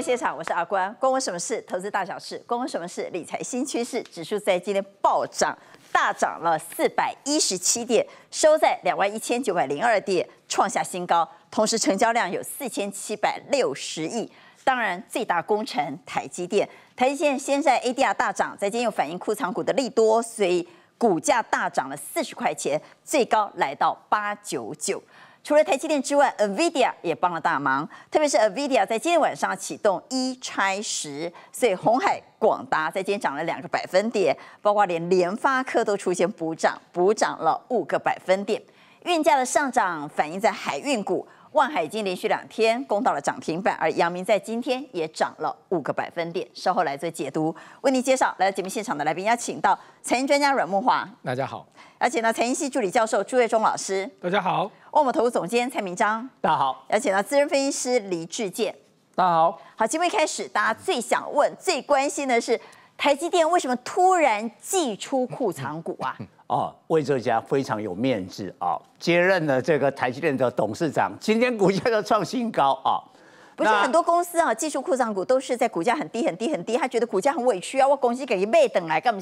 现场，我是阿关，关我什么事？投资大小事，关我什么事？理财新趋势，指数在今天暴涨，大涨了四百一十七点，收在两万一千九百零二点，创下新高。同时，成交量有四千七百六十亿。当然，最大功臣台积电，台积电先在 ADR 大涨，在今天又反映库藏股的利多，所以股价大涨了四十块钱，最高来到八九九。除了台积电之外，NVIDIA 也帮了大忙，特别是 NVIDIA 在今天晚上启动一拆十，所以红海、广达在今天涨了两个百分点，包括连联发科都出现补涨，补涨了五个百分点。运价的上涨反映在海运股。万海已经连续两天攻到了涨停板，而扬明在今天也涨了五个百分点。稍后来做解读，为您介绍来到节目现场的来宾，邀请到财经专家阮梦华，大家好；邀请到财经系助理教授朱月忠老师，大家好；沃姆投资总监蔡明章，大家好；邀请到资深分析师黎志健，大家好。好，节目一开始，大家最想问、最关心的是。台积电为什么突然祭出库藏股啊？哦，魏哲家非常有面子啊，接任了这个台积电的董事长。今天股价就创新高啊！不是很多公司啊，技出库藏股都是在股价很低很低很低，他觉得股价很委屈啊，我公司给一倍等来干嘛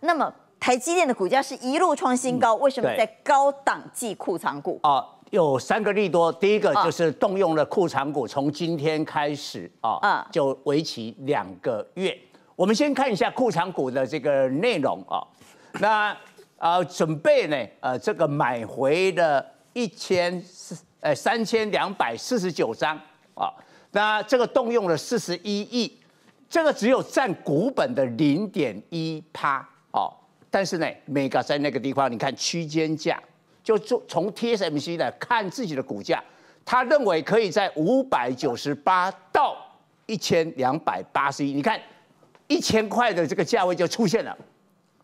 那么台积电的股价是一路创新高，为什么在高档祭库藏股？啊，有三个利多，第一个就是动用了库藏股，从今天开始啊，就为期两个月。我们先看一下库藏股的这个内容啊，那呃准备呢呃这个买回的一千四呃三千两百四十九张啊，那这个动用了四十一亿，这个只有占股本的零点一趴哦，但是呢，美个在那个地方，你看区间价，就从从 TSMC 呢看自己的股价，他认为可以在五百九十八到一千两百八十一，你看。一千块的这个价位就出现了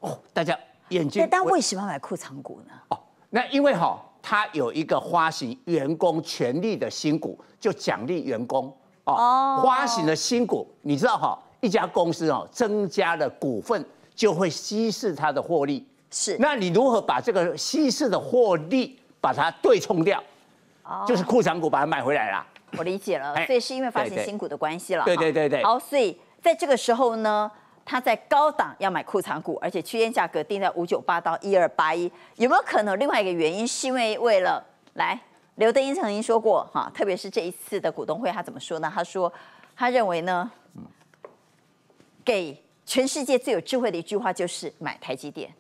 哦，大家眼睛。但为什么买库藏股呢？哦，那因为哈，它有一个发行员工权利的新股，就奖励员工哦。哦。花行的新股，你知道哈，一家公司哦增加了股份，就会稀释它的获利。是。那你如何把这个稀释的获利把它对冲掉？哦。就是库藏股把它买回来了。我理解了，所以是因为发行新股的关系了。对对对对。好，所以。在这个时候呢，他在高档要买库藏股，而且区间价格定在五九八到一二八一，有没有可能另外一个原因是因为为了来？刘德英曾经说过哈，特别是这一次的股东会，他怎么说呢？他说他认为呢，给全世界最有智慧的一句话就是买台积电，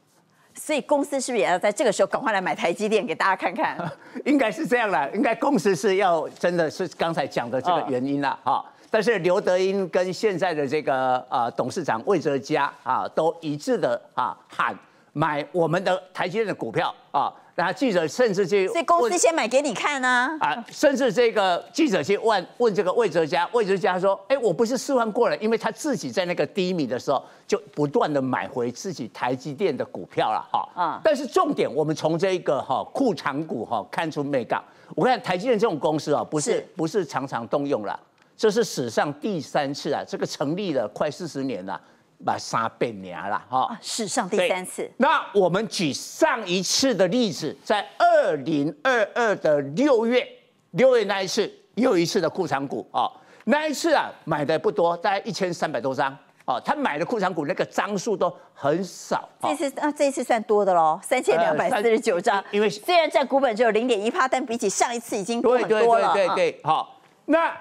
所以公司是不是也要在这个时候赶快来买台积电给大家看看？应该是这样了，应该公司是要真的是刚才讲的这个原因了哈。但是刘德英跟现在的这个呃董事长魏哲嘉啊，都一致的啊喊买我们的台积电的股票啊。然后记者甚至去，所以公司先买给你看啊啊！甚至这个记者去问问这个魏哲嘉，魏哲嘉说：“哎，我不是示范过了，因为他自己在那个低迷的时候就不断的买回自己台积电的股票了。”哈啊。但是重点，我们从这一个哈库藏股哈看出美角。我看台积电这种公司啊，不是不是常常动用了。这是史上第三次啊！这个成立了快四十年了，把沙变年了哈！史上第三次。那我们举上一次的例子，在二零二二的六月，六月那一次又一次的库藏股哦，那一次啊买的不多，大概一千三百多张哦。他买的库藏股那个张数都很少。这次啊，这一次算多的喽，三千两百四十九张。因为虽然占股本只有零点一趴，但比起上一次已经很多了。对对对对，好那。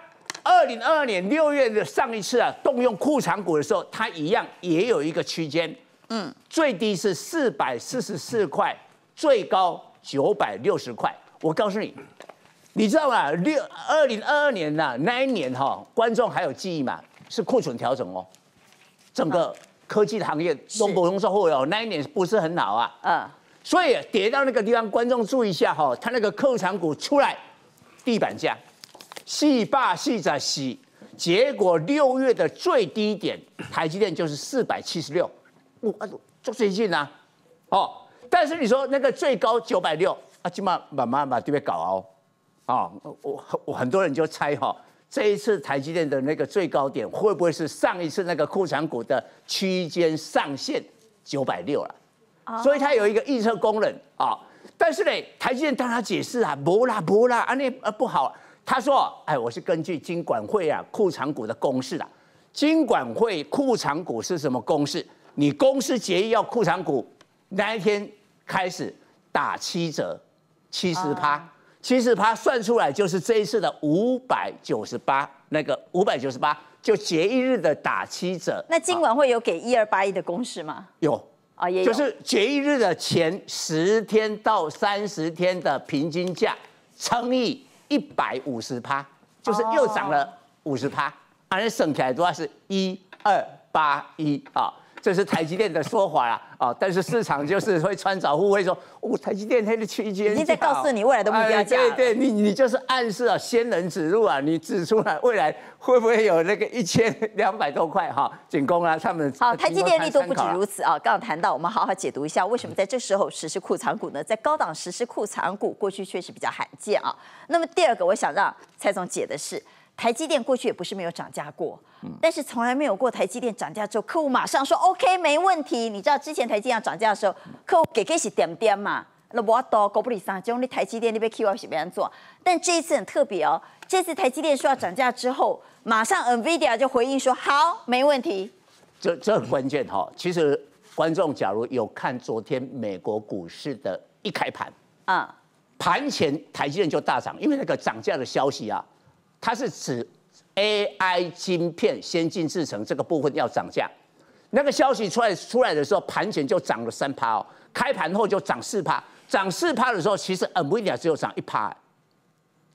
二零二二年六月的上一次啊，动用库存股的时候，它一样也有一个区间，嗯，最低是四百四十四块，最高九百六十块。我告诉你，你知道吗？六二零二二年呐，那一年哈，观众还有记忆吗？是库存调整哦，整个科技行业中国红说货哦，那一年不是很好啊，嗯，所以跌到那个地方，观众注意一下哈，它那个库存股出来，地板价。洗罢洗再洗，结果六月的最低点，台积电就是四百七十六，我就最近啊，哦，但是你说那个最高九百六，啊，起码慢慢把这边搞哦，啊，我我很多人就猜哈，这一次台积电的那个最高点会不会是上一次那个库存股的区间上限九百六了？啊，所以它有一个预测功能啊，但是呢，台积电当然解释啊，不啦不啦，啊那呃不好。他说：“哎，我是根据金管会啊，库藏股的公式啊，金管会库藏股是什么公式？你公司决议要库藏股那一天开始打七折，七十趴，七十趴算出来就是这一次的五百九十八。那个五百九十八就结一日的打七折。那金管会有给一二八一的公式吗？有啊，也就是节一日的前十天到三十天的平均价乘以。”一百五十趴，就是又涨了五十趴，反正省起来的话是一二八一啊。这是台积电的说法啦，啊，但是市场就是会穿早户会说，哦，台积电它的区间已经在告诉你未来的目标价，对对，你你就是暗示啊，先人指路啊，你指出来未来会不会有那个一千两百多块哈？仅供啊，他们好，台积电力都不止如此啊。刚刚谈到，我们好好解读一下为什么在这时候实施库藏股呢？在高档实施库藏股过去确实比较罕见啊。那么第二个，我想让蔡总解的是。台积电过去也不是没有涨价过，但是从来没有过台积电涨价之后，客户马上说 OK 没问题。你知道之前台积电要涨价的时候，客户给给是点点嘛。那我到高布里山，就用的台积电那边 KY 是别人做？但这一次很特别哦，这次台积电说要涨价之后，马上 NVIDIA 就回应说好没问题。这这很关键哈。其实观众假如有看昨天美国股市的一开盘，啊，盘前台积电就大涨，因为那个涨价的消息啊。它是指 AI 芯片先进制程这个部分要涨价，那个消息出来出来的时候，盘前就涨了三趴哦，开盘后就涨四趴，涨四趴的时候，其实恩威 i 亚只有涨一趴，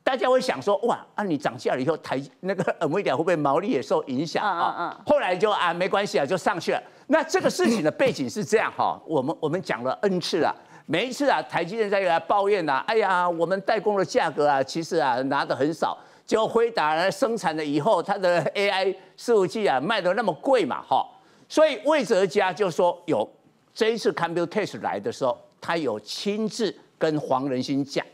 大家会想说，哇，那你涨价了以后，台那个恩威 i 亚会不会毛利也受影响啊？后来就啊，没关系啊，就上去了。那这个事情的背景是这样哈，我们我们讲了 N 次了，每一次啊，台积电在来抱怨呐，哎呀，我们代工的价格啊，其实啊，拿的很少。就辉达生产了以后，它的 AI 服据器啊卖的那么贵嘛，哈，所以魏哲家就说，有这一次 Computex 来的时候，他有亲自跟黄仁勋讲，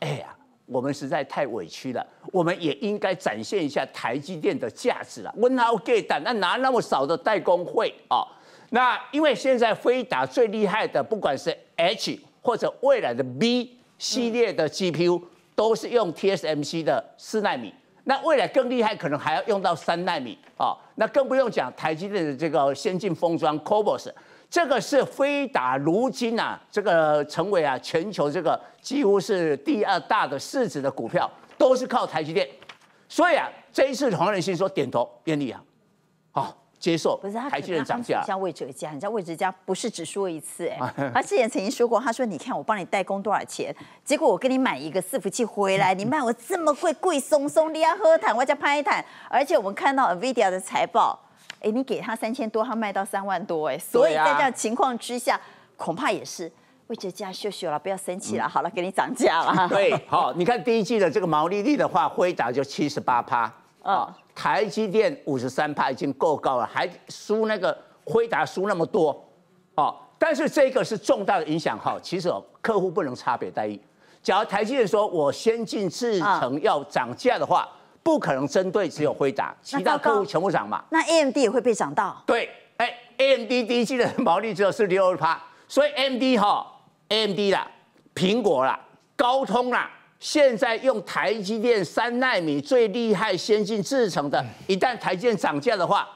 哎呀，我们实在太委屈了，我们也应该展现一下台积电的价值了。问他 e n I 那拿那么少的代工费啊，那因为现在辉达最厉害的，不管是 H 或者未来的 B 系列的 GPU。都是用 TSMC 的四纳米，那未来更厉害，可能还要用到三纳米。哦，那更不用讲台积电的这个先进封装 Cobos，这个是飞达如今啊，这个成为啊全球这个几乎是第二大的市值的股票，都是靠台积电。所以啊，这一次黄仁勋说点头便利啊。接受不是他还是涨价？像魏哲家，你知道魏哲家不是只说一次哎，他之前曾经说过，他说你看我帮你代工多少钱，结果我跟你买一个伺服器回来，你卖我这么贵贵松松的要喝坦，我加拍一坦，而且我们看到 Nvidia 的财报，哎，你给他三千多，他卖到三万多哎，所以在这样情况之下，恐怕也是魏哲家秀秀了，不要生气了，好了，给你涨价了。对，好，你看第一季的这个毛利率的话，挥达就七十八趴啊。台积电五十三趴已经够高了，还输那个辉达输那么多哦。但是这个是重大的影响哈。其实哦，客户不能差别待遇。假如台积电说我先进制程要涨价的话，不可能针对只有辉达，其他客户全部涨嘛。那 AMD 也会被涨到？对，哎，AMD 低阶的毛利只有四六二趴，所以 AMD 哈，AMD 啦，苹果啦，高通啦。现在用台积电三纳米最厉害先进制成的，一旦台积电涨价的话，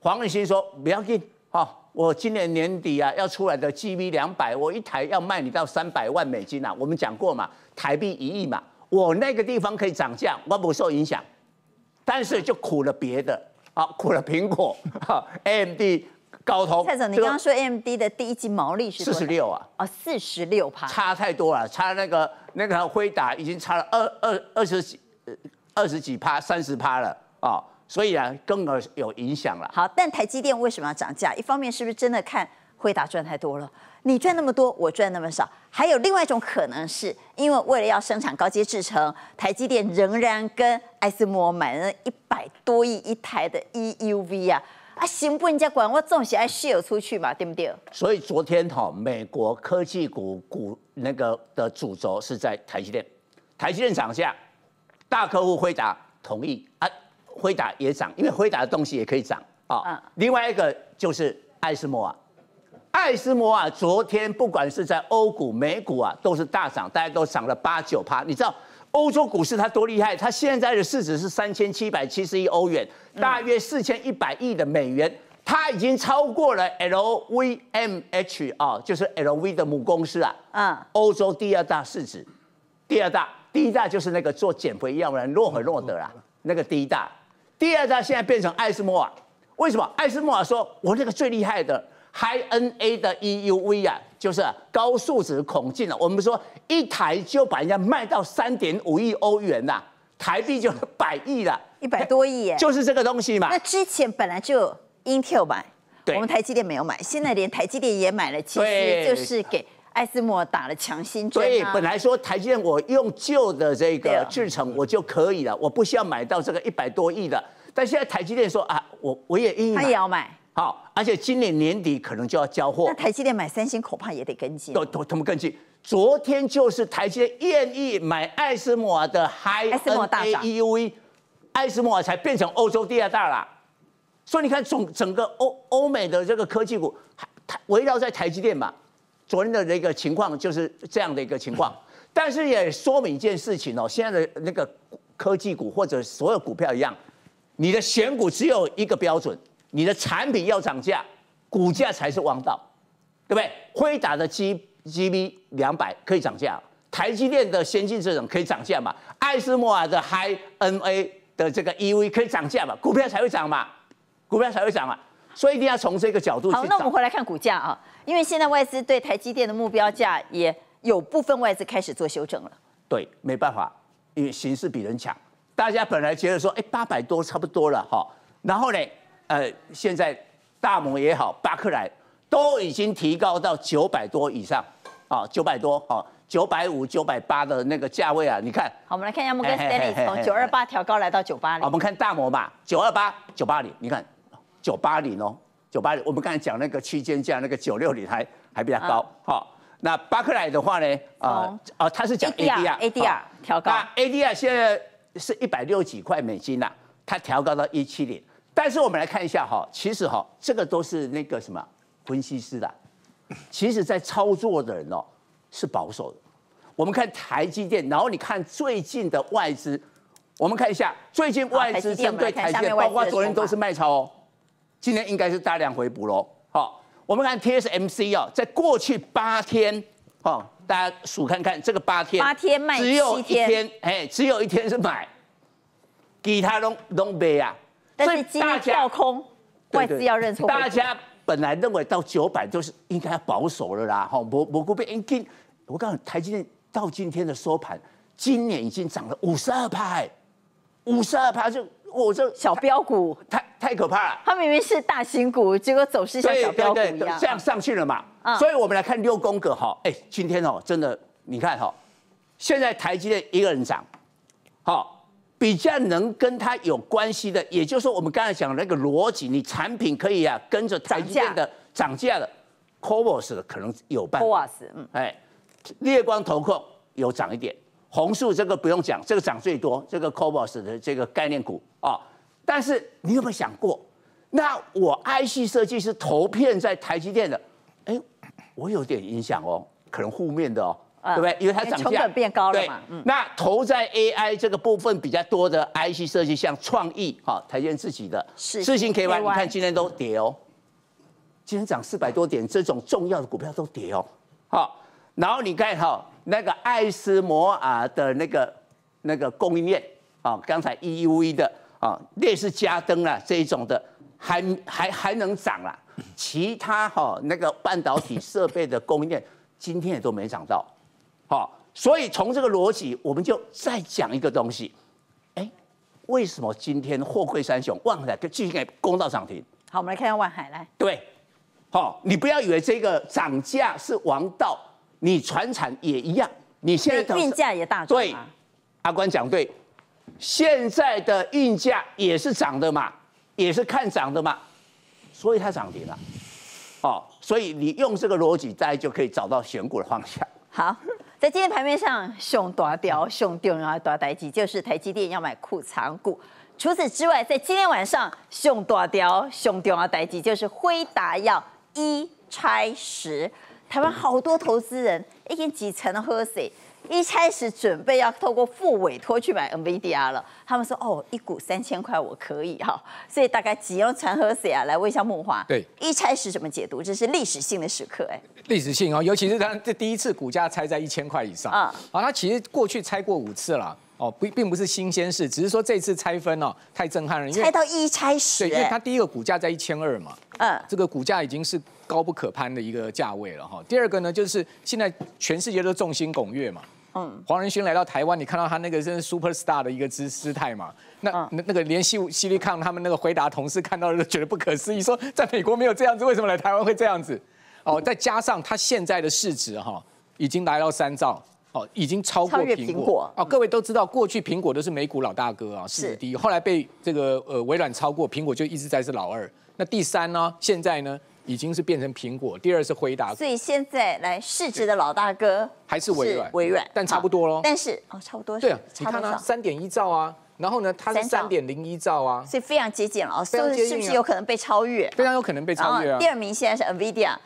黄永兴说不要紧哦，我今年年底啊要出来的 GB 两百，我一台要卖你到三百万美金啊，我们讲过嘛，台币一亿嘛，我那个地方可以涨价，我不受影响，但是就苦了别的，好苦了苹果、AMD。高通。蔡总，你刚刚说 AMD 的第一季毛利是四十六啊？哦，四十六趴，差太多了，差那个那个辉达已经差了二二二十几二十几趴，三十趴了啊，所以啊，更而有影响了。好，但台积电为什么要涨价？一方面是不是真的看辉达赚太多了？你赚那么多，我赚那么少？还有另外一种可能，是因为为了要生产高阶制程，台积电仍然跟爱斯摩买那一百多亿一台的 EUV 啊。啊，成不人家管我，总是爱室出去嘛，对不对？所以昨天哈，美国科技股股那个的主轴是在台积电，台积电涨下，大客户辉达同意啊，辉达也涨，因为辉达的东西也可以涨啊。另外一个就是艾斯摩啊，艾斯摩啊，昨天不管是在欧股、美股啊，都是大涨，大家都涨了八九趴，你知道？欧洲股市它多厉害，它现在的市值是三千七百七十亿欧元，大约四千一百亿的美元，它已经超过了 LVMH 啊，就是 LVM 的母公司啊，嗯，欧洲第二大市值，第二大，第一大就是那个做减肥药的诺和诺德啦，那个第一大，第二大现在变成艾斯莫尔，为什么？艾斯莫尔说，我那个最厉害的。Hi N A 的 E U V 啊，就是高数值孔径了。我们说一台就把人家卖到三点五亿欧元呐，台币就百亿了，一百多亿耶，就是这个东西嘛。那之前本来就 Intel 买，我们台积电没有买，现在连台积电也买了，其实就是给艾斯莫打了强心针。对，本来说台积电我用旧的这个制成我就可以了，我不需要买到这个一百多亿的，但现在台积电说啊，我我也要买。好，而且今年年底可能就要交货。那台积电买三星，恐怕也得跟进。都都他们跟进。昨天就是台积电愿意买爱斯摩的 High N A E U V，爱斯摩才变成欧洲第二大啦。所以你看，整整个欧欧美的这个科技股，围绕在台积电嘛。昨天的那个情况就是这样的一个情况，但是也说明一件事情哦，现在的那个科技股或者所有股票一样，你的选股只有一个标准。你的产品要涨价，股价才是王道，对不对？辉达的 GGB 两百可以涨价，台积电的先进制程可以涨价嘛？爱斯摩尔的 HiNA 的这个 EV 可以涨价嘛？股票才会涨嘛？股票才会涨嘛？所以一定要从这个角度去。好，那我们回来看股价啊，因为现在外资对台积电的目标价也有部分外资开始做修正了。对，没办法，因为形势比人强。大家本来觉得说，哎，八百多差不多了哈，然后呢？呃，现在大摩也好，巴克莱都已经提高到九百多以上，啊，九百多，啊，九百五、九百八的那个价位啊，你看。好，我们来看一下，摩根斯丹利从九二八调高来到九八零。我们看大摩吧，九二八、九八零，你看，九八零哦，九八零。我们刚才讲那个区间价，那个九六零还还比较高。好，那巴克莱的话呢，啊啊，他是讲 ADR ADR 调高。那 ADR 现在是一百六几块美金啦，它调高到一七零。但是我们来看一下哈，其实哈，这个都是那个什么分析师的，其实在操作的人哦是保守的。我们看台积电，然后你看最近的外资，我们看一下最近外资针对台积电，包括昨天都是卖超哦，今天应该是大量回补喽。好，我们看 TSMC 哦，在过去八天哦，大家数看看这个八天，八天只有一天，哎，只有一天是买，其他都都背啊。所以今天跳空，外资要认错。大家本来认为到九百就是应该要保守了啦。哈，蘑蘑菇被已经，我告诉你，台积电到今天的收盘，今年已经涨了五十二派，五十二派就，我这小标股太太可怕了。它明明是大型股，结果走势像小标股一样，这样上去了嘛。所以我们来看六宫格哈，哎，今天哦，真的，你看哈，现在台积电一个人涨，好。比较能跟它有关系的，也就是说，我们刚才讲那个逻辑，你产品可以啊，跟着台积电的涨价的 Cobos 的可能有半。Cobos，嗯，哎，猎光投控有涨一点，红树这个不用讲，这个涨最多，这个 Cobos 的这个概念股啊。但是你有没有想过，那我 IC 设计是投片在台积电的，哎，我有点影响哦，可能负面的哦。对不对？因为它涨价，成本变高了嘛。那投在 AI 这个部分比较多的 IC 设计，像创意哈台积自己的，是四星 K Y，你看今天都跌哦。今天涨四百多点，这种重要的股票都跌哦。好，然后你看哈，那个爱斯摩尔的那个那个供应链，啊，刚才 EUV 的啊，列士加登啊这一种的，还还还能涨啦。其他哈那个半导体设备的供应链，今天也都没涨到。好，所以从这个逻辑，我们就再讲一个东西。哎，为什么今天货柜三雄旺了？就继续给公道涨停。好，我们来看一下万海来。对，好，你不要以为这个涨价是王道，你船产也一样，你现在运价也大涨。对，阿关讲对，现在的运价也是涨的嘛，也是看涨的嘛，所以它涨停了。哦，所以你用这个逻辑，大家就可以找到选股的方向。好。在今天盘面上，熊大调上重啊，大代志就是台积电要买库藏股。除此之外，在今天晚上，熊大调上重啊，代志就是辉达要一拆十。台湾好多投资人一天几层喝水。一开始准备要透过副委托去买 n v d r 了，他们说哦，一股三千块我可以哈，所以大概急用船和谁啊来问一下梦华。对，一拆始怎么解读？这是历史性的时刻哎，历史性哦，尤其是他这第一次股价拆在一千块以上啊。好，他其实过去拆过五次了哦，不，并不是新鲜事，只是说这次拆分哦太震撼了。拆到一拆时，对，因为它第一个股价在一千二嘛，嗯，这个股价已经是高不可攀的一个价位了哈。第二个呢，就是现在全世界都众星拱月嘛。嗯，黄仁勋来到台湾，你看到他那个真是 super star 的一个姿姿态嘛？那那那个连西西利康他们那个回答同事看到都觉得不可思议，说在美国没有这样子，为什么来台湾会这样子？哦，再加上他现在的市值哈，已经来到三兆，哦，已经超过苹果。哦，各位都知道，过去苹果都是美股老大哥啊，市值第一，后来被这个呃微软超过，苹果就一直在是老二。那第三呢？现在呢？已经是变成苹果，第二是回答。所以现在来市值的老大哥还是微软，微软，但差不多喽。但是哦，差不多。对啊，你看它三点一兆啊，然后呢，它是三点零一兆啊。所以非常接近了哦，是不是？不是有可能被超越？非常有可能被超越啊。第二名现在是 Nvidia，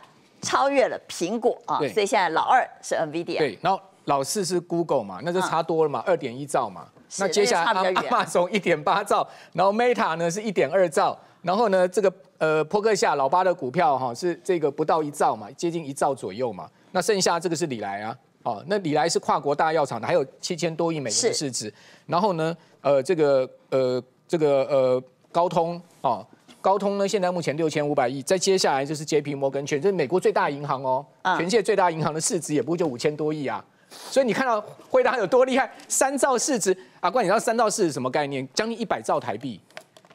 超越了苹果啊。所以现在老二是 Nvidia。对，然后老四是 Google 嘛，那就差多了嘛，二点一兆嘛。那接下来它亚马总一点八兆，然后 Meta 呢是一点二兆，然后呢这个。呃，坡克下老八的股票哈，是这个不到一兆嘛，接近一兆左右嘛。那剩下这个是李来啊，哦，那李来是跨国大药厂的，还有七千多亿美元的市值。然后呢，呃，这个呃，这个呃，高通啊，高通呢，现在目前六千五百亿。再接下来就是 JP 摩根全，这是美国最大银行哦，全世界最大银行的市值也不过就五千多亿啊。所以你看到惠达有多厉害，三兆市值啊，关，你知道三兆市值什么概念？将近一百兆台币，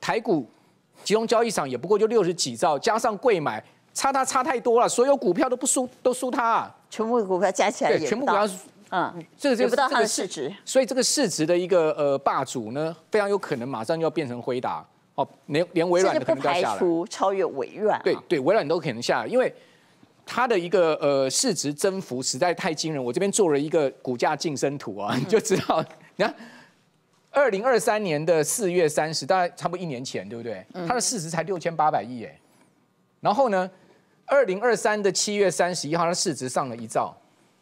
台股。集中交易场也不过就六十几兆，加上贵买，差它差太多了，所有股票都不输，都输它，全部股票加起来也，全部股票，嗯，这个就不到它的市值，所以这个市值的一个呃霸主呢，非常有可能马上就要变成辉达哦，连连微软的可能都下，排除超越微软，对对，微软都可能下，因为它的一个呃市值增幅实在太惊人，我这边做了一个股价晋升图啊，你就知道，你看。二零二三年的四月三十，大概差不多一年前，对不对？它的市值才六千八百亿耶。然后呢，二零二三的七月三十一号，它市值上了一兆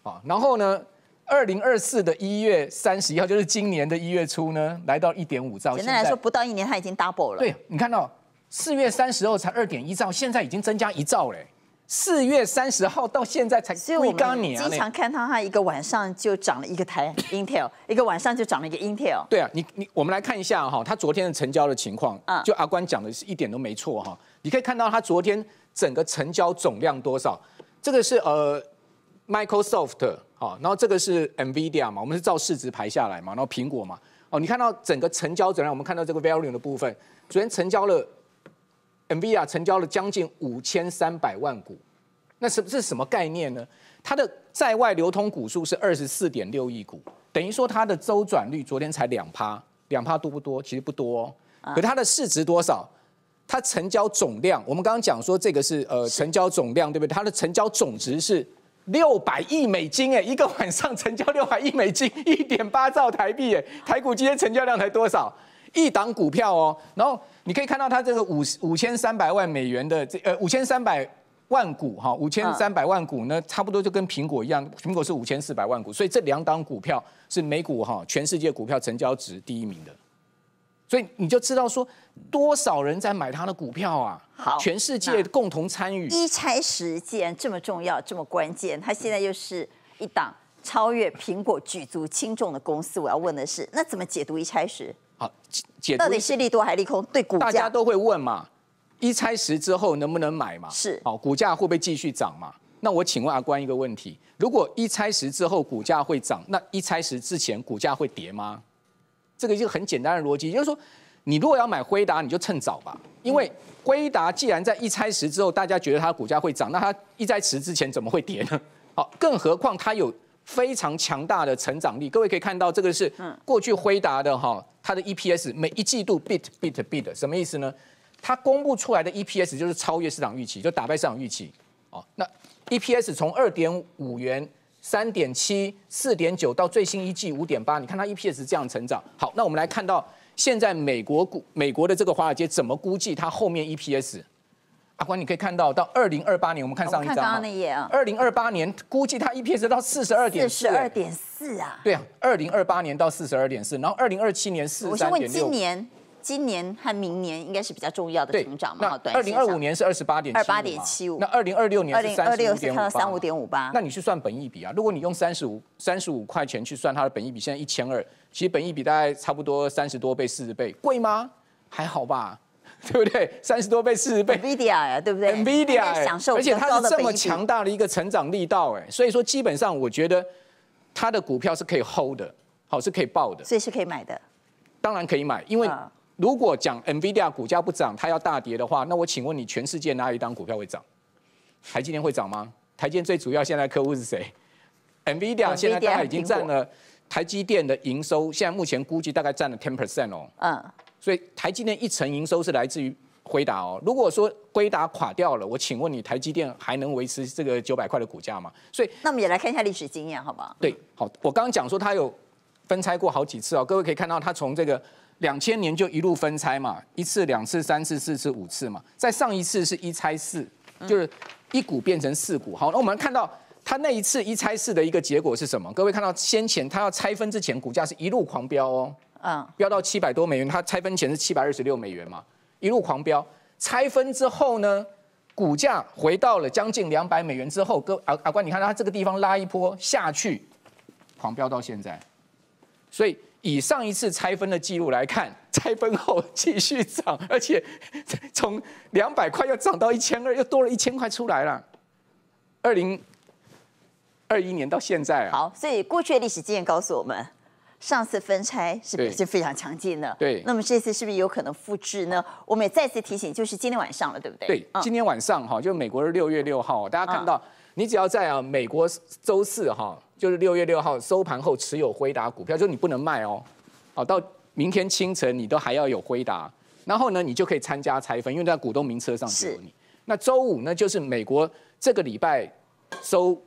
啊。然后呢，二零二四的一月三十一号，就是今年的一月初呢，来到一点五兆。简单来说，不到一年它已经 double 了。对你看到四月三十号才二点一兆，现在已经增加一兆嘞。四月三十号到现在才刚刚年啊！经常看到它一个晚上就涨了一个台，Intel 一个晚上就涨了一个 Intel。对啊，你你我们来看一下哈，它昨天的成交的情况啊，就阿关讲的是一点都没错哈。你可以看到它昨天整个成交总量多少，这个是呃 Microsoft 哈，然后这个是 Nvidia 嘛，我们是照市值排下来嘛，然后苹果嘛，哦，你看到整个成交总量，我们看到这个 v a l u e 的部分，昨天成交了。NBA 成交了将近五千三百万股，那是这是什么概念呢？它的在外流通股数是二十四点六亿股，等于说它的周转率昨天才两趴，两趴多不多？其实不多。可它的市值多少？它成交总量，我们刚刚讲说这个是呃成交总量对不对？它的成交总值是六百亿美金哎，一个晚上成交六百亿美金，一点八兆台币哎，台股今天成交量才多少？一档股票哦，然后你可以看到它这个五五千三百万美元的这呃五千三百万股哈，五千三百万股呢，差不多就跟苹果一样，苹果是五千四百万股，所以这两档股票是美股哈全世界股票成交值第一名的，所以你就知道说多少人在买它的股票啊？好，全世界共同参与。一拆十既然这么重要这么关键，它现在就是一档超越苹果举足轻重的公司。我要问的是，那怎么解读一拆十？解到底是利多还利空？对股价，大家都会问嘛。一拆十之后能不能买嘛？是，哦，股价会不会继续涨嘛？那我请问阿关一个问题：如果一拆十之后股价会涨，那一拆十之前股价会跌吗？这个一很简单的逻辑，就是说，你如果要买辉达，你就趁早吧，因为辉达既然在一拆十之后大家觉得它股价会涨，那它一拆十之前怎么会跌呢？好，更何况它有。非常强大的成长力，各位可以看到这个是过去辉达的哈，它的 EPS 每一季度 beat beat beat，什么意思呢？它公布出来的 EPS 就是超越市场预期，就打败市场预期哦，那 EPS 从二点五元、三点七、四点九到最新一季五点八，你看它 EPS 这样成长。好，那我们来看到现在美国股、美国的这个华尔街怎么估计它后面 EPS？关，你可以看到，到二零二八年，我们看上一张。二零二八年估计它一 P 值到四十二点四。四十二点四啊！对啊，二零二八年到四十二点四，然后二零二七年四三点六。我是问今年、今年和明年应该是比较重要的成长嘛？好，二零二五年是二十八点二八点七五，那二零二六年是三五点五八。那你去算本益比啊？如果你用三十五、三十五块钱去算它的本益比，现在一千二，其实本益比大概差不多三十多倍、四十倍，贵吗？还好吧。对不对？三十多倍、四十倍，NVIDIA 呀，对不对？NVIDIA，享受，而且它是这么强大的一个成长力道，哎，所以说基本上我觉得它的股票是可以 hold，的，好是可以爆的，所以是可以买的。当然可以买，因为如果讲 NVIDIA 股价不涨，它要大跌的话，那我请问你，全世界哪一档股票会涨？台积电会涨吗？台积电最主要现在客户是谁？NVIDIA 现在大概已经占了台积电的营收，现在目前估计大概占了 ten percent 哦。嗯。所以台积电一层营收是来自于辉达哦。如果说辉达垮掉了，我请问你台积电还能维持这个九百块的股价吗？所以，那我们也来看一下历史经验，好不好？对，好。我刚刚讲说它有分拆过好几次哦，各位可以看到它从这个两千年就一路分拆嘛，一次、两次、三次、四次、五次嘛。在上一次是一拆四，就是一股变成四股。好，那我们看到它那一次一拆四的一个结果是什么？各位看到先前它要拆分之前，股价是一路狂飙哦。嗯，飙到七百多美元，它拆分前是七百二十六美元嘛，一路狂飙，拆分之后呢，股价回到了将近两百美元之后，哥阿阿关，你看它这个地方拉一波下去，狂飙到现在，所以以上一次拆分的记录来看，拆分后继续涨，而且 从两百块又涨到一千二，又多了一千块出来了，二零二一年到现在啊。好，所以过去的历史经验告诉我们。上次分拆是不是非常强劲的？对，那么这次是不是有可能复制呢？我们也再次提醒，就是今天晚上了，对不对？对，今天晚上哈，就美国是六月六号，大家看到，你只要在啊美国周四哈，就是六月六号收盘后持有辉达股票，就你不能卖哦，哦，到明天清晨你都还要有辉达，然后呢，你就可以参加拆分，因为在股东名册上有你。那周五呢，就是美国这个礼拜收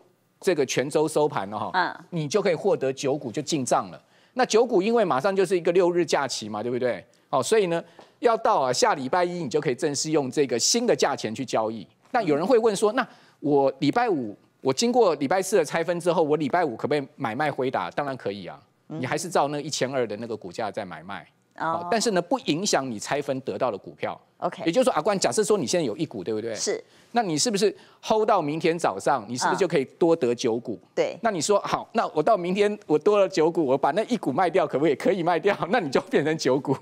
这个全周收盘了哈，嗯，你就可以获得九股就进账了。那九股因为马上就是一个六日假期嘛，对不对？好，所以呢，要到啊下礼拜一你就可以正式用这个新的价钱去交易。那有人会问说，那我礼拜五我经过礼拜四的拆分之后，我礼拜五可不可以买卖？回答当然可以啊，你还是照那一千二的那个股价在买卖。啊，但是呢，不影响你拆分得到的股票。OK，也就是说，阿冠，假设说你现在有一股，对不对？是。那你是不是 hold 到明天早上？你是不是就可以多得九股？对。那你说好，那我到明天我多了九股，我把那一股卖掉，可不可以？可以卖掉，那你就变成九股。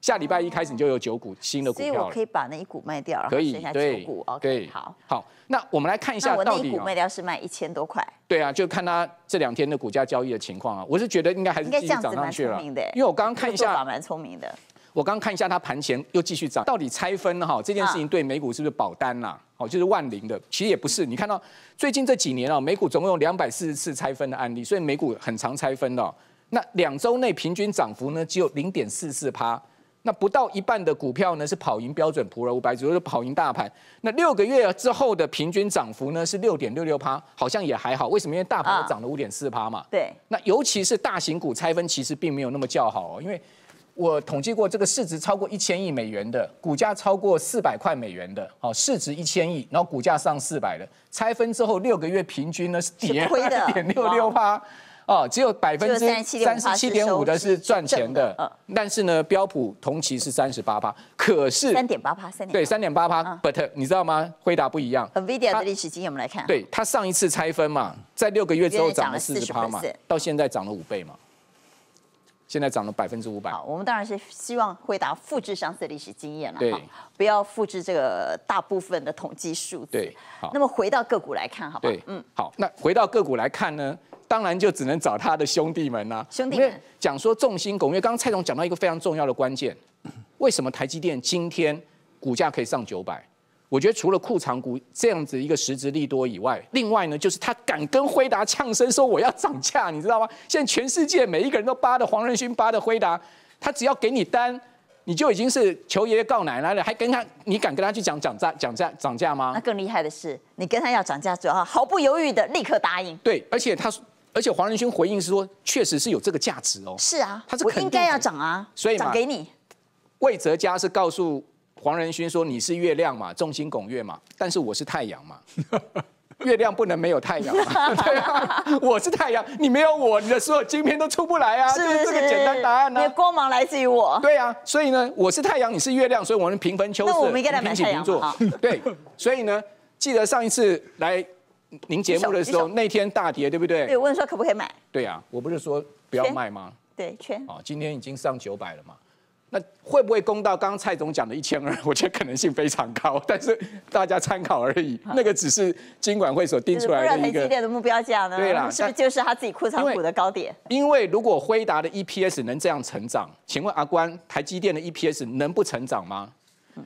下礼拜一开始你就有九股新的股，所以我可以把那一股卖掉，剩下九股。OK，好好。那我们来看一下，到底我那一股卖掉是卖一千多块。对啊，就看它这两天的股价交易的情况啊。我是觉得应该还是应该这样的。因为我刚刚看一下，蛮聪明的。我刚刚看一下它盘前又继续涨，到底拆分哈这件事情对美股是不是保单啦？哦，就是万灵的，其实也不是。你看到最近这几年啊，美股总共有两百四十次拆分的案例，所以美股很常拆分的。那两周内平均涨幅呢，只有零点四四趴。那不到一半的股票呢是跑赢标准普尔五百指数跑赢大盘。那六个月之后的平均涨幅呢是六点六六趴，好像也还好。为什么？因为大盘涨了五点四趴嘛。对。那尤其是大型股拆分其实并没有那么叫好，哦。因为我统计过，这个市值超过一千亿美元的，股价超过四百块美元的，好，市值一千亿，然后股价上四百的，拆分之后六个月平均呢是跌一 六六趴。哦，只有百分之三十七点五的是赚钱的，但是呢，标普同期是三十八%，可是三点八八，三点对三点八八，But 你知道吗？回答不一样。n VIA d 的历史经验，我们来看。对，它上一次拆分嘛，在六个月之后涨了四十%，嘛，到现在涨了五倍嘛，现在涨了百分之五百。好，我们当然是希望回达复制上次历史经验了，对，不要复制这个大部分的统计数字。对，好，那么回到个股来看，好不好？对，嗯，好，那回到个股来看呢？当然就只能找他的兄弟们啦，弟们，讲说众星拱月。刚刚蔡总讲到一个非常重要的关键，为什么台积电今天股价可以上九百？我觉得除了库藏股这样子一个实质利多以外，另外呢就是他敢跟辉达呛声说我要涨价，你知道吗？现在全世界每一个人都扒的黄仁勋扒的辉达，他只要给你单，你就已经是求爷爷告奶奶了，还跟他你敢跟他去讲涨价、讲价、涨价吗？那更厉害的是，你跟他要涨价之后，毫不犹豫的立刻答应。对，而且他。而且黄仁勋回应是说，确实是有这个价值哦。是啊，他是肯定应该要涨啊。所以涨给你。魏哲佳是告诉黄仁勋说：“你是月亮嘛，众星拱月嘛，但是我是太阳嘛，月亮不能没有太阳。我是太阳，你没有我你的所有晶片都出不来啊。是不是？简单答案呢？你的光芒来自于我。对啊，所以呢，我是太阳，你是月亮，所以我们平分秋色。那我平起平坐。对，所以呢，记得上一次来。您节目的时候那天大跌，对不对？对，问说可不可以买？对呀，我不是说不要卖吗？对，缺啊，今天已经上九百了嘛，那会不会攻到刚刚蔡总讲的一千二？我觉得可能性非常高，但是大家参考而已，那个只是金管会所定出来的一个目标价呢。对啦，是不是就是他自己库藏股的高点？因为如果辉达的 EPS 能这样成长，请问阿关，台积电的 EPS 能不成长吗？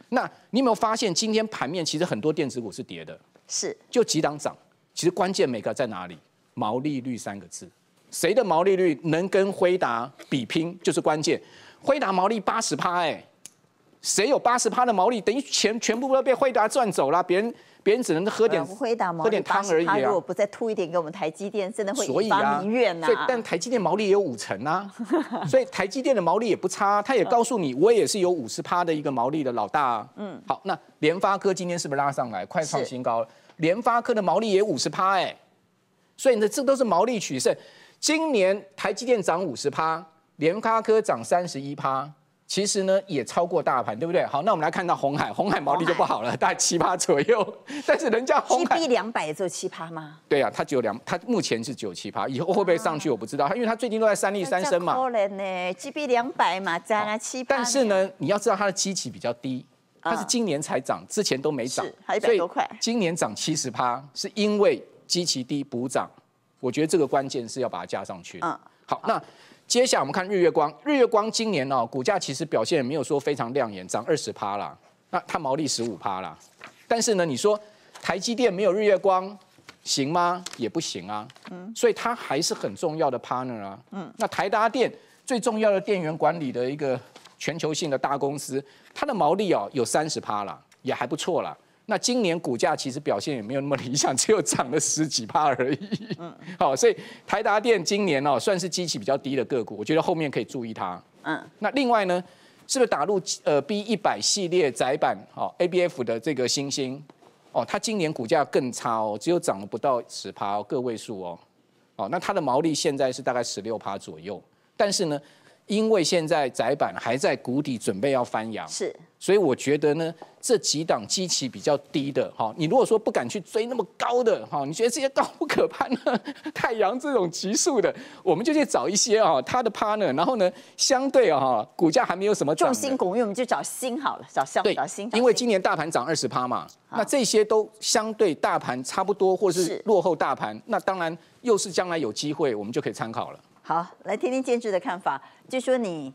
那你有没有发现今天盘面其实很多电子股是跌的？是，就几档涨。其实关键每个在哪里？毛利率三个字，谁的毛利率能跟辉达比拼就是关键。辉达毛利八十趴，哎，谁有八十趴的毛利？等于钱全部都被辉达赚走了，别人别人只能喝点辉达喝点汤而已。啊。如果不再吐一点给我们台积电，真的会所以啊，但台积电毛利也有五成啊，所以台积电的毛利也不差，他也告诉你，我也是有五十趴的一个毛利的老大。嗯，好，那联发科今天是不是拉上来，快创新高？联发科的毛利也五十趴哎，所以呢，这都是毛利取胜。今年台积电涨五十趴，联发科涨三十一趴，其实呢也超过大盘，对不对？好，那我们来看到红海，红海毛利就不好了，大概七趴左右。但是人家红海两百只有七趴吗？对呀，它只有两，它目前是只有七趴，以后会不会上去我不知道，因为它最近都在三利三升嘛。可呢，G B 两百嘛，占了七但是呢，你要知道它的基期比较低。它是今年才涨，之前都没涨，多以今年涨七十趴，是因为基期低补涨。我觉得这个关键是要把它加上去。嗯，好，那接下来我们看日月光。日月光今年哦，股价其实表现也没有说非常亮眼，涨二十趴啦，那它毛利十五趴啦。但是呢，你说台积电没有日月光行吗？也不行啊。嗯，所以它还是很重要的 partner 啊。嗯，那台达电最重要的电源管理的一个。全球性的大公司，它的毛利哦有三十趴了，也还不错了。那今年股价其实表现也没有那么理想，只有涨了十几趴而已。嗯，好，所以台达电今年哦算是激起比较低的个股，我觉得后面可以注意它。嗯，那另外呢，是不是打入呃 B 一百系列窄板？哦，ABF 的这个新星，哦，它今年股价更差哦，只有涨了不到十趴，个位数哦。哦，那它的毛利现在是大概十六趴左右，但是呢。因为现在窄板还在谷底，准备要翻扬，是，所以我觉得呢，这几档基期比较低的，哈，你如果说不敢去追那么高的，哈，你觉得这些高不可攀呢？太阳这种急速的，我们就去找一些哈，它的 partner，然后呢，相对哈，股价还没有什么重心星拱月，我们就找新好了，找相对，找新，因为今年大盘涨二十趴嘛，那这些都相对大盘差不多，或是落后大盘，那当然又是将来有机会，我们就可以参考了。好，来听听建制的看法。就说你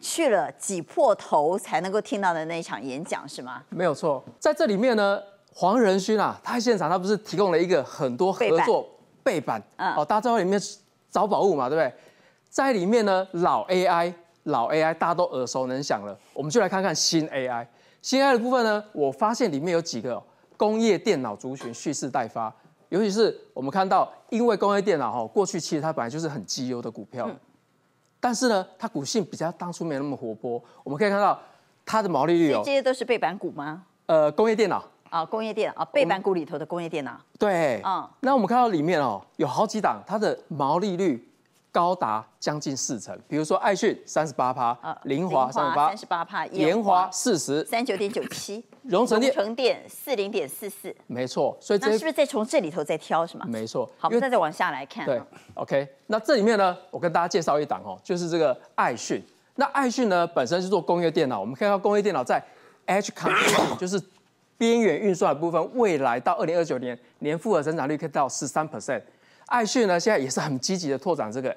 去了挤破头才能够听到的那一场演讲是吗？没有错，在这里面呢，黄仁勋啊，他现场他不是提供了一个很多合作背板，哦，大家在里面找宝物嘛，对不对？在里面呢，老 AI、老 AI 大家都耳熟能详了，我们就来看看新 AI。新 AI 的部分呢，我发现里面有几个工业电脑族群蓄势待发。尤其是我们看到，因为工业电脑哈，过去其实它本来就是很绩优的股票，但是呢，它股性比较当初没那么活泼。我们可以看到它的毛利率，哦，这些都是背板股吗？呃，工业电脑啊，工业电啊，背板股里头的工业电脑，对嗯，那我们看到里面哦，有好几档它的毛利率。高达将近四成，比如说爱讯三十八趴，零华三十八，三十八趴，联华四十，三九点九七，荣成电 四零点四四，没错，所以这是不是再从这里头再挑什吗？没错，好，那再往下来看。对，OK，那这里面呢，我跟大家介绍一档哦，就是这个爱讯。那爱讯呢，本身是做工业电脑，我们看到工业电脑在 edge c o m p t 就是边缘运算的部分，未来到二零二九年年复合增长率可以到十三 percent。爱讯呢，现在也是很积极的拓展这个。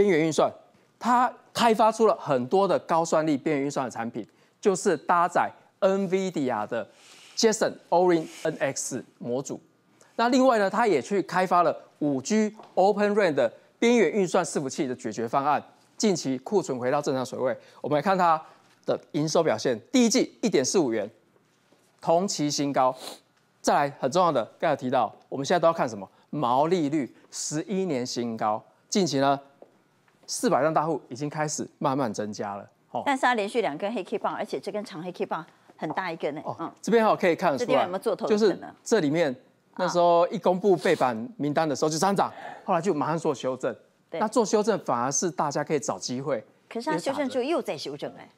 边缘运算，它开发出了很多的高算力边缘运算的产品，就是搭载 NVIDIA 的 j a s o n Orin NX 模组。那另外呢，它也去开发了 5G OpenRAN 的边缘运算伺服器的解决方案。近期库存回到正常水位，我们来看它的营收表现，第一季1.45元，同期新高。再来，很重要的，刚才提到，我们现在都要看什么？毛利率十一年新高，近期呢？四百辆大户已经开始慢慢增加了，哦，但是它连续两根黑 K 棒，而且这根长黑 K 棒很大一根呢。哦，这边好可以看，这边有没有做头？就是这里面那时候一公布被板名单的时候就上涨，后来就马上做修正。那做修正反而是大家可以找机会。可是它修正之后又在修正哎。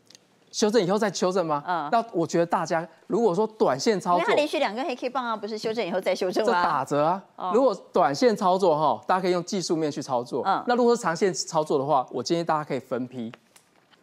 修正以后再修正吗？嗯，那我觉得大家如果说短线操作，因为它连续两根黑 K 棒啊，不是修正以后再修正吗？这打折啊！如果短线操作哈，大家可以用技术面去操作。嗯，那如果是长线操作的话，我建议大家可以分批。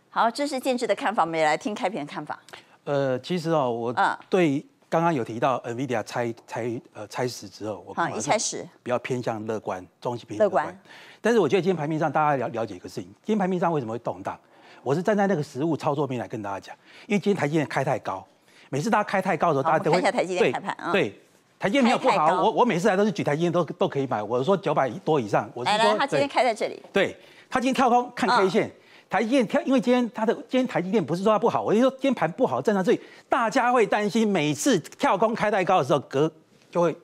好，这是建智的看法，我们也来听开平的看法。呃，其实哦，我对刚刚有提到 NVIDIA 拆拆呃拆实之后，我一开始比较偏向乐观，中期偏乐观。但是我觉得今天盘面上大家了了解一个事情，今天盘面上为什么会动荡？我是站在那个实物操作面来跟大家讲，因为今天台积电开太高，每次大家开太高的时候，大家都会对台积电盘啊，对台积电没有不好，我我每次来都是举台积电都都可以买，我是说九百多以上，我是说他今天开在这里，对他今天跳空看 K 线，台积电跳，因为今天他的今天台积电不是说它不好，我是说今天盘不好，站在这里大家会担心，每次跳空开太高的时候，隔就会。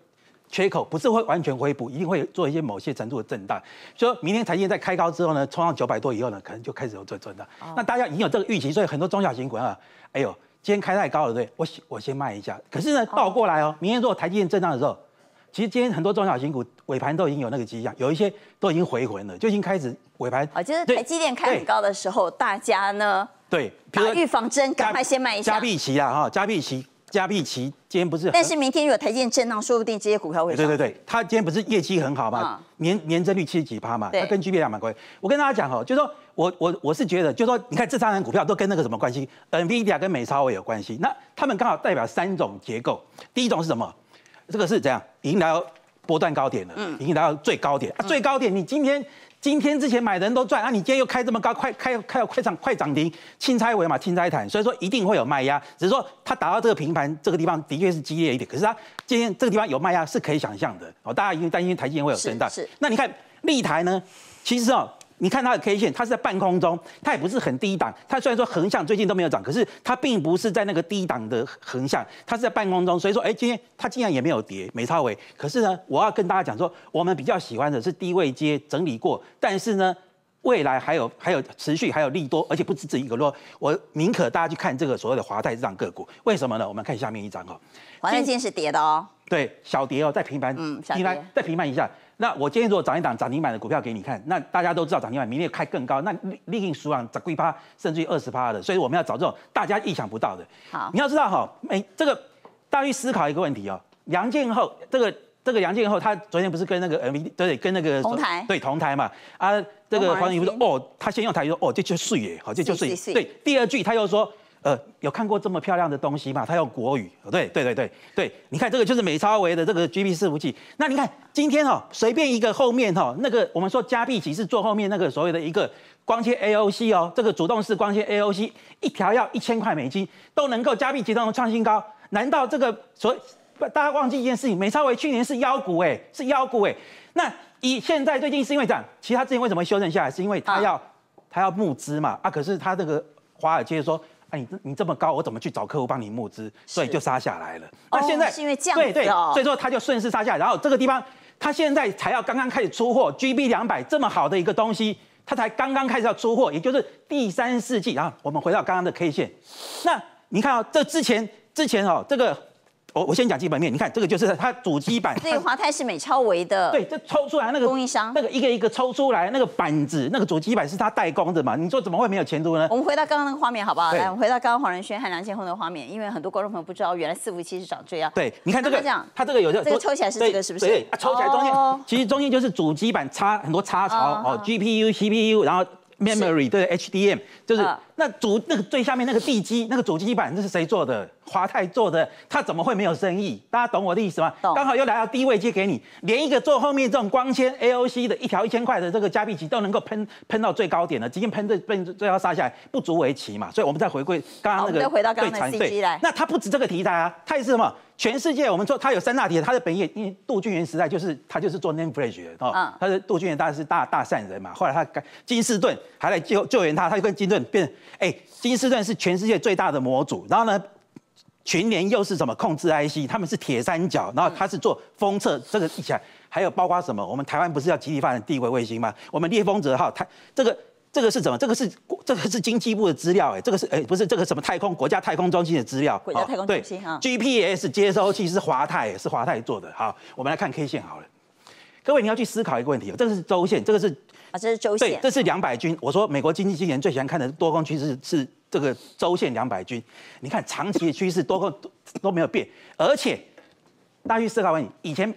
缺口不是会完全回复，一定会做一些某些程度的震荡。就说明天台积电在开高之后呢，冲上九百多以后呢，可能就开始有做震荡。那大家已经有这个预期，所以很多中小型股啊，哎呦，今天开太高了，对，我我先卖一下。可是呢，倒过来哦，明天如果台积电震荡的时候，其实今天很多中小型股尾盘都已经有那个迹象，有一些都已经回魂了，就已经开始尾盘。啊，就是台积电开很高的时候，大家呢，对，打预防针，赶快先卖一下。嘉碧期啊，哈，嘉碧期加币期今天不是，但是明天有台建震荡，说不定这些股票会对对对，它今天不是业绩很好吗？年年增率七十几趴嘛，它跟 G B 两蛮关。我跟大家讲哦，就说我我我是觉得，就说你看这三人股票都跟那个什么关系？N v i D A 跟美超委有关系，那他们刚好代表三种结构。第一种是什么？这个是怎样？已经来到波段高点了，已经来到最高点。最高点，你今天。今天之前买人都赚，那你今天又开这么高，快开开快涨快涨停，清拆尾嘛，清拆台，所以说一定会有卖压。只是说它打到这个平盘这个地方，的确是激烈一点，可是它今天这个地方有卖压是可以想象的。哦，大家因为担心台积电会有升档，那你看立台呢，其实哦。你看它的 K 线，它是在半空中，它也不是很低档。它虽然说横向最近都没有涨，可是它并不是在那个低档的横向，它是在半空中。所以说，哎，今天它竟然也没有跌，没超维。可是呢，我要跟大家讲说，我们比较喜欢的是低位接整理过，但是呢，未来还有还有持续还有利多，而且不止这一个。果我宁可大家去看这个所谓的华泰这张个股，为什么呢？我们看下面一张哈，华泰今天是跌的哦。对，小跌哦，再平盘，嗯，平盘，再平盘一下。那我建议，如果涨一档涨停板的股票给你看。那大家都知道，涨停板明天开更高，那利润、属网涨几趴，甚至于二十趴的。所以我们要找这种大家意想不到的。好，你要知道哈，每这个大去思考一个问题哦。梁建后，这个这个梁建后，他昨天不是跟那个 M V 对，跟那个同台对同台嘛？啊，这个黄宇不是哦，他先用台语说哦，这就是视耶。好，这就是视对，第二句他又说。呃，有看过这么漂亮的东西吗？它用国语，对对对对对，你看这个就是美超维的这个 G B 四五 G。那你看今天哦，随便一个后面哦，那个我们说加币其是做后面那个所谓的一个光纤 A O C 哦，这个主动式光纤 A O C 一条要一千块美金，都能够加币捷都创新高，难道这个所大家忘记一件事情？美超维去年是妖股哎，是妖股哎。那以现在最近是因为这样？其他它之前为什么修正下来？是因为它要它要募资嘛啊？可是它这个华尔街说。你你这么高，我怎么去找客户帮你募资？所以就杀下来了。那现在是因为降了，对对，所以说他就顺势杀下来。然后这个地方，他现在才要刚刚开始出货，GB 两百这么好的一个东西，他才刚刚开始要出货，也就是第三、世纪。然后我们回到刚刚的 K 线，那你看啊，这之前之前哦，这个。我我先讲基本面，你看这个就是它主机板，所个华泰是美超维的，对，这抽出来那个供应商，那个一个一个抽出来那个板子，那个主机板是它代工的嘛？你说怎么会没有前途呢？我们回到刚刚那个画面好不好？来，我们回到刚刚黄仁勋和梁建红的画面，因为很多观众朋友不知道，原来四五七是长这样。对，你看这个，它这个有这個，这个抽起来是这个是不是？对，啊，抽起来中间，其实中间就是主机板插很多插槽哦，GPU、CPU，然后 memory，对 h d m 就是那主那个最下面那个地基，那个主机板这是谁做的？华泰做的，他怎么会没有生意？大家懂我的意思吗？刚好又来到低位接给你，连一个做后面这种光纤 AOC 的一条一千块的这个加币机都能够喷喷到最高点了，今天喷的被最后杀下来，不足为奇嘛。所以，我们再回归刚刚那个，对回到刚那他不止这个题材啊，他是什么？全世界我们说他有三大题材。他的本业，因为杜俊元时代就是他就是做 name bridge 的哦，他是杜俊元，当然是大大善人嘛。后来他金士顿还来救救援他，他就跟金士顿变，哎，金士顿是全世界最大的模组，然后呢？群联又是什么控制 IC？他们是铁三角，然后他是做封测。这个一来，还有包括什么？我们台湾不是要集体发展地轨卫星吗？我们猎风者号，它这个这个是怎么？这个是这个是经济部的资料哎，这个是哎不是这个什么太空国家太空中心的资料。国家太空中心 g p s 接收器是华泰是华泰做的。好，我们来看 K 线好了。各位你要去思考一个问题，这个是周线，这个是啊这是周线，对，这是两百均。我说美国经济今年最喜欢看的多空趋势是。这个周线两百均，你看长期的趋势都都都没有变，而且大家去思考问题，以前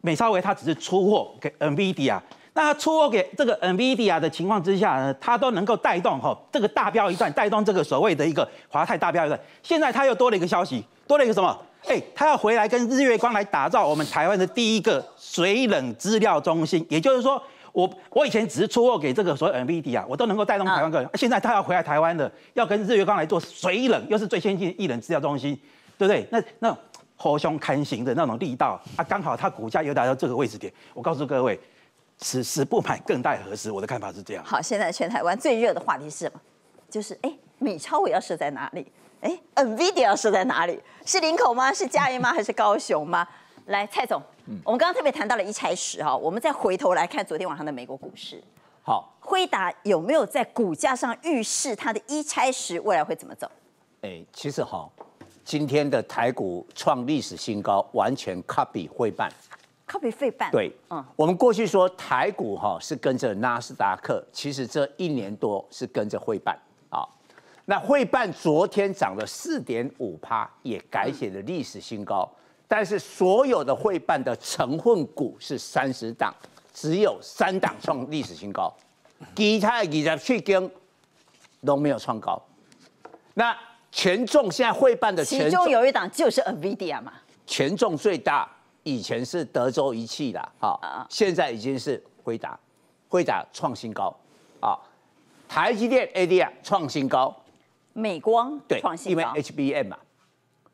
美超微它只是出货给 Nvidia，那出货给这个 Nvidia 的情况之下，呢，它都能够带动哈这个大标一段，带动这个所谓的一个华泰大标一段。现在它又多了一个消息，多了一个什么？哎，它要回来跟日月光来打造我们台湾的第一个水冷资料中心，也就是说。我我以前只是出货给这个所有 NVIDIA 啊，我都能够带动台湾客人。现在他要回来台湾的，要跟日月光来做水冷，又是最先进的异冷资料中心，对不对？那那高胸刊行的那种力道啊，刚好他股价又打到这个位置点。我告诉各位，此时不买更待何时？我的看法是这样。好，现在全台湾最热的话题是什么？就是哎，美超我要设在哪里？哎，NVIDIA 要设在哪里？是林口吗？是嘉义吗？还是高雄吗？来，蔡总。我们刚刚特别谈到了一差十哈，我们再回头来看昨天晚上的美国股市。好，辉达有没有在股价上预示它的一拆十未来会怎么走？哎，其实哈，今天的台股创历史新高，完全 copy 慧办，copy 慧办。对，嗯，我们过去说台股哈是跟着纳斯达克，其实这一年多是跟着慧办啊。那慧办昨天涨了四点五趴，也改写了历史新高。但是所有的会办的成分股是三十档，只有三档创历史新高，其他的一直去跟都没有创高。那权重现在会办的权重，其中有一档就是 NVIDIA 嘛，权重最大，以前是德州仪器的啊，现在已经是辉达，辉达创新高啊，台积电 A D A 创新高，美光对创新高，因为 H B M 嘛。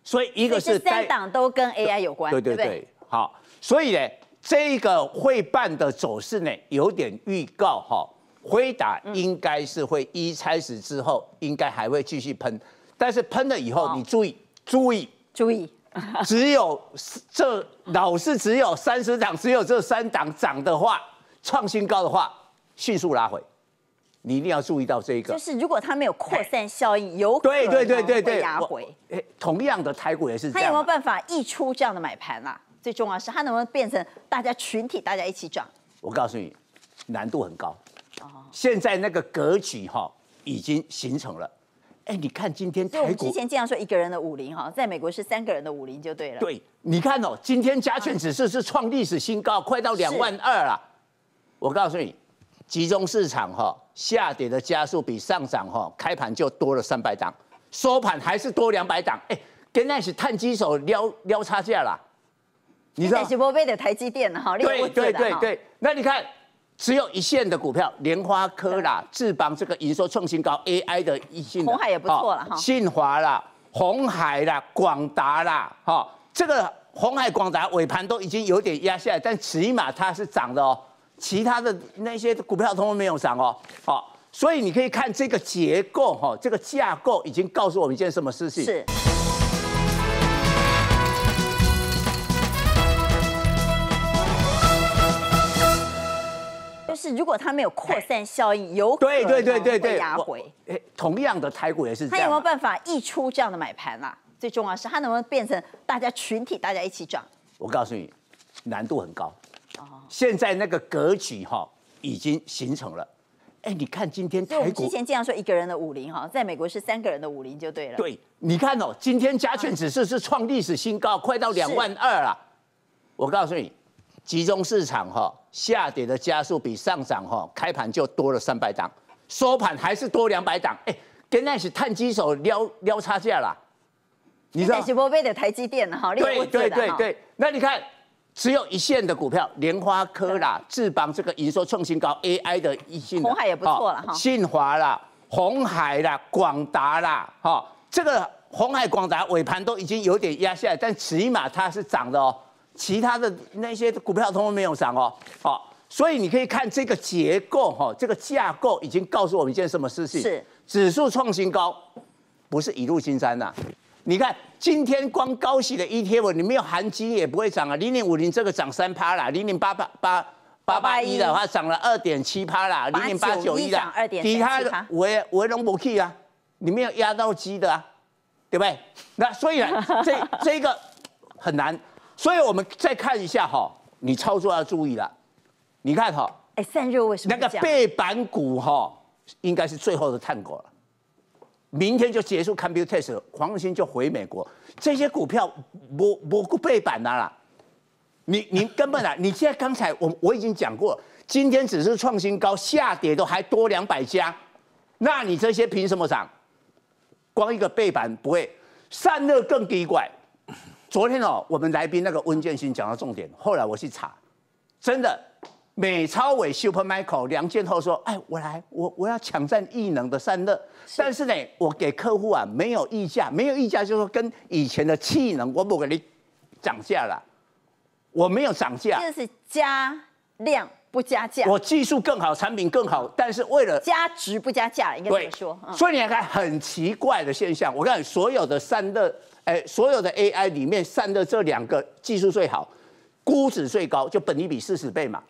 所以一个是三档都跟 AI 有关，对对对，好，所以呢，这个会办的走势呢，有点预告哈，辉达应该是会一开始之后，应该还会继续喷，但是喷了以后，你注意注意注意，只有这老是只有三十档，只有这三档涨的话，创新高的话，迅速拉回。你一定要注意到这一个，就是如果它没有扩散效应，有可能对压回。哎，同样的，台股也是。它有没有办法溢出这样的买盘啊？最重要是它能不能变成大家群体，大家一起涨？我告诉你，难度很高。哦。现在那个格局哈已经形成了。哎，你看今天台股，我们之前经常说一个人的武林哈，在美国是三个人的武林就对了。对，你看哦，今天加权指数是创历史新高，快到两万二了。我告诉你。集中市场哈下跌的加速比上涨哈开盘就多了三百档，收盘还是多两百档，哎，跟那些碳基手撩撩差价啦。你说是波被的台积电了哈，对对对对，那你看只有一线的股票，莲花科啦、智邦这个营收创新高，AI 的一线。红海也不错了哈。信华啦、红海啦、广达啦，哈，这个红海广达尾盘都已经有点压下来，但起码它是涨的哦。其他的那些股票通通没有涨哦，好，所以你可以看这个结构哈，这个架构已经告诉我们一件什么事情。是。就是如果它没有扩散效应，有可能对压回。同样的台股也是。它有没有办法溢出这样的买盘啊？最重要是它能不能变成大家群体，大家一起涨？我告诉你，难度很高。现在那个格局哈已经形成了，哎，你看今天台股之前经常说一个人的武林哈，在美国是三个人的武林就对了。对，你看哦，今天加权指数是创历史新高，快到两万二了。我告诉你，集中市场哈下跌的加速比上涨哈开盘就多了三百档，收盘还是多两百档，哎，跟那些探基手撩撩差价啦，你知道？在徐伯的台积电呢，哈，对对对对，那你看。只有一线的股票，莲花科啦、智邦这个营收创新高，AI 的一线，红海也不错了哈，信华啦、红海啦、广达啦，哈，这个红海、广达尾盘都已经有点压下来，但起码它是涨的哦，其他的那些股票通通没有涨哦，好，所以你可以看这个结构哈，这个架构已经告诉我们一件什么事情，是指数创新高，不是一路新山呐，你看。今天光高息的 ETF，你没有含金也不会涨啊。零点五零这个涨三趴啦，零点八八八八八一的话涨了二点七趴啦，零点八九一的，其他的维维龙不 key 啊，你没有压到基的啊，对不对？那所以呢，这 这个很难，所以我们再看一下哈，你操作要注意了。你看哈，哎，散热为什么？那个背板股哈，应该是最后的探戈了。明天就结束 c a p i t Test，黄兴就回美国，这些股票不不不背板的啦。你你根本啊，你现在刚才我我已经讲过，今天只是创新高，下跌都还多两百家，那你这些凭什么涨？光一个背板不会，散热更低怪。昨天哦，我们来宾那个温建新讲到重点，后来我去查，真的。美超伟 Supermicro 梁建后说：“哎，我来，我我要抢占异能的散热，但是呢，我给客户啊没有溢价，没有溢价就是说跟以前的气能，我不给你涨价了，我没有涨价，就是加量不加价。我技术更好，产品更好，但是为了加值不加价，应该怎么说？所以你看很奇怪的现象，我看所有的散热，哎，所有的 AI 里面散热这两个技术最好，估值最高，就本一比四十倍嘛。”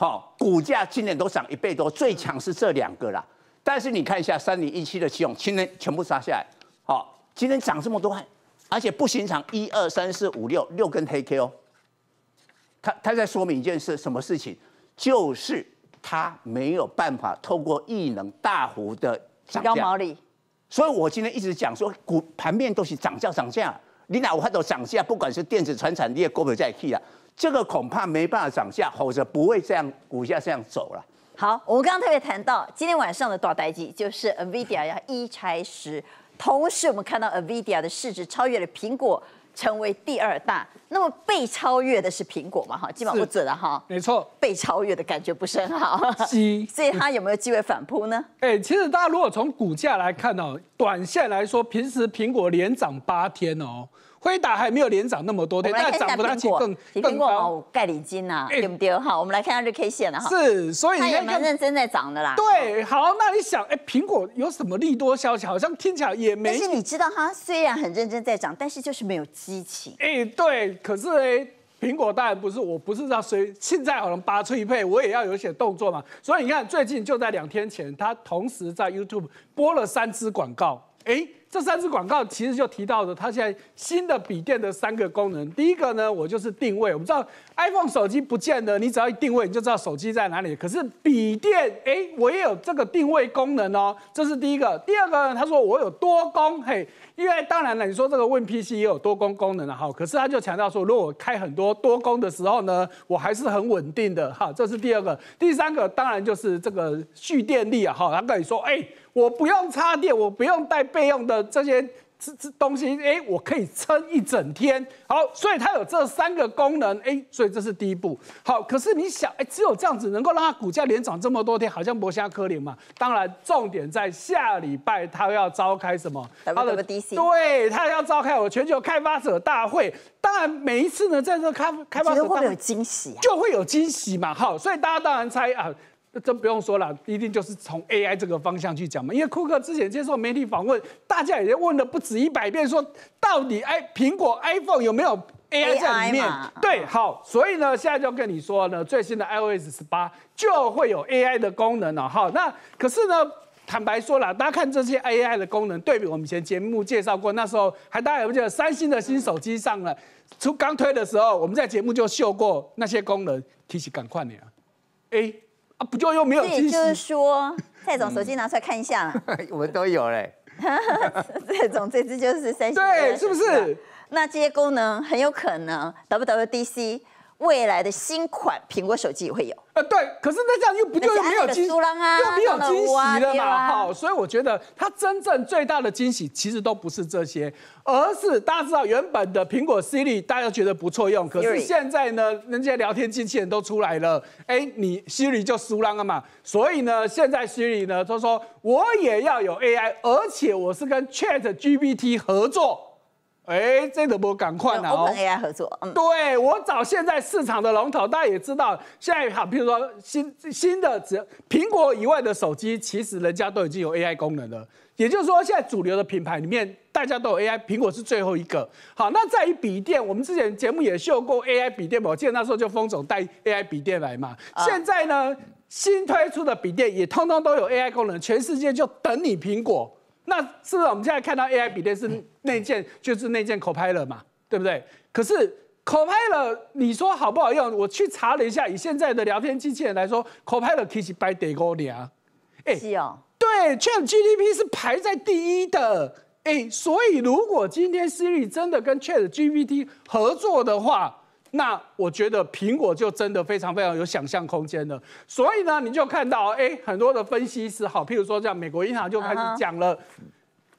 好，股价今年都涨一倍多，最强是这两个啦。但是你看一下，三零一七的期勇，今天全部杀下来。好，今天涨这么多，而且不寻常，一二三四五六六根黑 K 哦。他他在说明一件事，什么事情？就是他没有办法透过异能大幅的提高毛利。所以我今天一直讲说，股盘面东西涨价涨价，你哪有法子涨价？不管是电子、传统你也国不在去了。这个恐怕没办法涨价，否则不会这样股价这样走了。好，我们刚刚特别谈到今天晚上的大单机，就是 Nvidia 要一拆十。同时，我们看到 Nvidia 的市值超越了苹果，成为第二大。那么被超越的是苹果嘛？哈，基本上不准了哈，没错。被超越的感觉不是很好。所以它有没有机会反扑呢？哎，其实大家如果从股价来看哦，短线来说，平时苹果连涨八天哦。辉达还没有连涨那么多天，但涨不大起。更高盖里金啊，对不对？好，我们来看下日 K 线了哈。是，所以你它也蛮认真在涨的啦。对，好，那你想，哎，苹果有什么利多消息？好像听起来也没。但是你知道，它虽然很认真在涨，但是就是没有激情。哎，对，可是哎，苹果当然不是，我不是说谁现在好像拔出一配，我也要有些动作嘛。所以你看，最近就在两天前，它同时在 YouTube 播了三支广告，哎。这三支广告其实就提到的，它现在新的笔电的三个功能。第一个呢，我就是定位。我们知道 iPhone 手机不见了，你只要一定位，你就知道手机在哪里。可是笔电，哎，我也有这个定位功能哦，这是第一个。第二个呢，他说我有多功，嘿，因为当然了，你说这个 Win PC 也有多功功能了哈。可是他就强调说，如果我开很多多功的时候呢，我还是很稳定的哈，这是第二个。第三个当然就是这个蓄电力啊哈，他跟你说，哎。我不用插电，我不用带备用的这些这这东西，哎，我可以撑一整天。好，所以它有这三个功能，哎，所以这是第一步。好，可是你想，哎，只有这样子能够让它股价连涨这么多天，好像不虾科林嘛。当然，重点在下礼拜它要召开什么？它的 DC。对，它要召开我全球开发者大会。当然，每一次呢，在这开开发者大会就会有惊喜嘛。好，所以大家当然猜啊。真不用说了，一定就是从 AI 这个方向去讲嘛。因为库克之前接受媒体访问，大家也问了不止一百遍，说到底，哎，苹果 iPhone 有没有 AI 在里面？对，好，所以呢，现在就跟你说呢，最新的 iOS 十八就会有 AI 的功能了。好，那可是呢，坦白说了，大家看这些 AI 的功能，对比我们以前节目介绍过，那时候还大家有没有记得，三星的新手机上了，出刚推的时候，我们在节目就秀过那些功能，提起赶快点，A。啊，不就又没有惊喜？也就是说，蔡总手机拿出来看一下啦。我们都有嘞。蔡总，这只就是三星的，是不是？那这些功能很有可能，W W D C。未来的新款苹果手机会有？呃，对，可是那这样又不就没有惊喜了？又没有惊喜了嘛？好，所以我觉得它真正最大的惊喜其实都不是这些，而是大家知道，原本的苹果 Siri 大家觉得不错用，可是现在呢，人家聊天机器人都出来了，哎，你 Siri 就输啦嘛？所以呢，现在 Siri 呢，他说我也要有 AI，而且我是跟 Chat GPT 合作。哎，这怎不赶快呢？我跟 AI 合作。对我找现在市场的龙头，大家也知道，现在好，比如说新新的，只要苹果以外的手机，其实人家都已经有 AI 功能了。也就是说，现在主流的品牌里面，大家都有 AI，苹果是最后一个。好，那在于笔电，我们之前节目也秀过 AI 笔电，我记得那时候就封总带 AI 笔电来嘛。现在呢，新推出的笔电也通通都有 AI 功能，全世界就等你苹果。那是不是我们现在看到 AI 比例是那件就是那件 Copilot 嘛，对不对？可是 Copilot 你说好不好用？我去查了一下，以现在的聊天机器人来说，Copilot 可以摆第五年。啊。哎，是哦。对，ChatGPT 是排在第一的。哎，所以如果今天思域真的跟 ChatGPT 合作的话，那我觉得苹果就真的非常非常有想象空间了，所以呢，你就看到哎，很多的分析师好，譬如说像美国银行就开始讲了，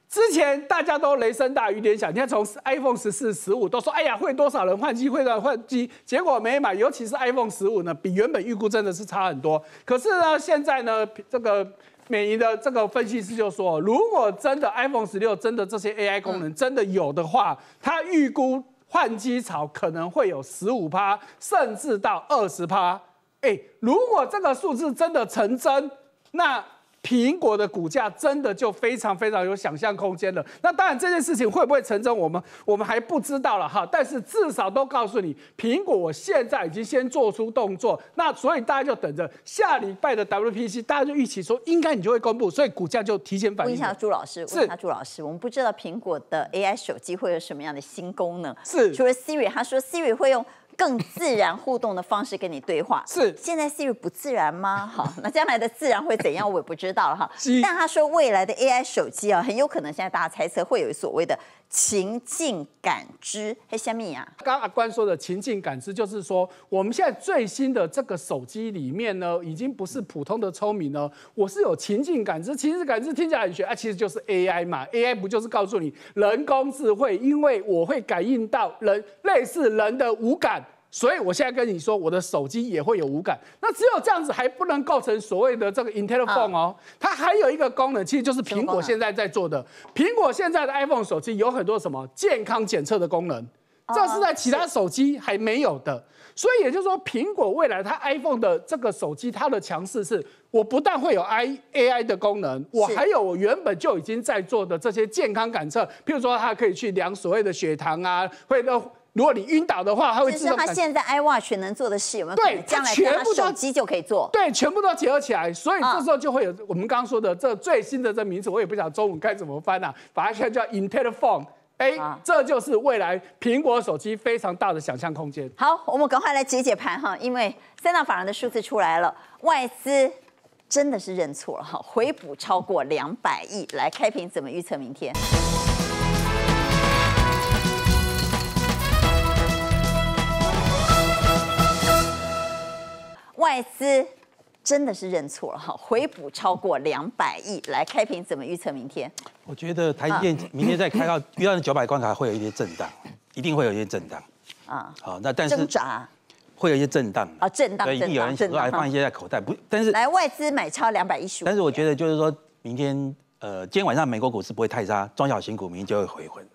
之前大家都雷声大雨点小，你看从 iPhone 十四、十五都说哎呀会多少人换机，会少换机，结果没买，尤其是 iPhone 十五呢，比原本预估真的是差很多。可是呢，现在呢，这个美的这个分析师就说，如果真的 iPhone 十六真的这些 AI 功能真的有的话，他预估。换机潮可能会有十五趴，甚至到二十趴。哎，如果这个数字真的成真，那……苹果的股价真的就非常非常有想象空间了。那当然这件事情会不会成真，我们我们还不知道了哈。但是至少都告诉你，苹果我现在已经先做出动作，那所以大家就等着下礼拜的 WPC，大家就预期说应该你就会公布，所以股价就提前反映一下。朱老师，一下朱老师，我们不知道苹果的 AI 手机会有什么样的新功能，是除了 Siri，他说 Siri 会用。更自然互动的方式跟你对话，是现在 Siri 不自然吗？好，那将来的自然会怎样，我也不知道了哈。但他说未来的 AI 手机啊，很有可能现在大家猜测会有所谓的。情境感知，嘿，虾米啊？刚阿关说的情境感知，就是说我们现在最新的这个手机里面呢，已经不是普通的聪明了，我是有情境感知。情境感知听起来很玄，啊，其实就是 A I 嘛，A I 不就是告诉你人工智慧？因为我会感应到人类似人的五感。所以，我现在跟你说，我的手机也会有无感。那只有这样子还不能构成所谓的这个 Intel Phone 哦，它还有一个功能，其实就是苹果现在在做的。苹果现在的 iPhone 手机有很多什么健康检测的功能，这是在其他手机还没有的。所以也就是说，苹果未来它 iPhone 的这个手机，它的强势是，我不但会有 AI 的功能，我还有我原本就已经在做的这些健康感测，譬如说它可以去量所谓的血糖啊，会让。如果你晕倒的话，他会自动。是他现在 iWatch 能做的事有没有？对，将来全部手机就可以做。对，全部都结合起来，所以这时候就会有我们刚刚说的这最新的这名词，我也不晓得中文该怎么翻啊，把它在叫 Intelephone。哎，这就是未来苹果手机非常大的想象空间。好，我们赶快来解解盘哈，因为三大法人的数字出来了，外资真的是认错了哈，回补超过两百亿。来开屏，怎么预测明天？外资真的是认错了哈，回补超过两百亿。来开平，怎么预测明天？我觉得台积电明天再开到 遇到那九百关卡会有一些震荡，一定会有一些震荡啊。好，那但是会有一些震荡啊，震荡。对，有人还放一些在口袋，不，但是来外资买超两百一十五。但是我觉得就是说，明天呃，今天晚上美国股市不会太差，中小型股明天就会回魂，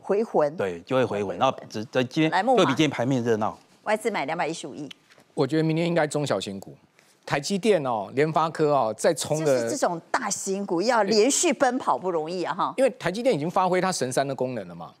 回魂，对，就会回稳。后只在今天，对比今天盘面热闹，外资买两百一十五亿。我觉得明天应该中小型股，台积电哦，联发科哦在冲的，这种大型股要连续奔跑不容易啊哈。因为台积电已经发挥它神山的功能了嘛，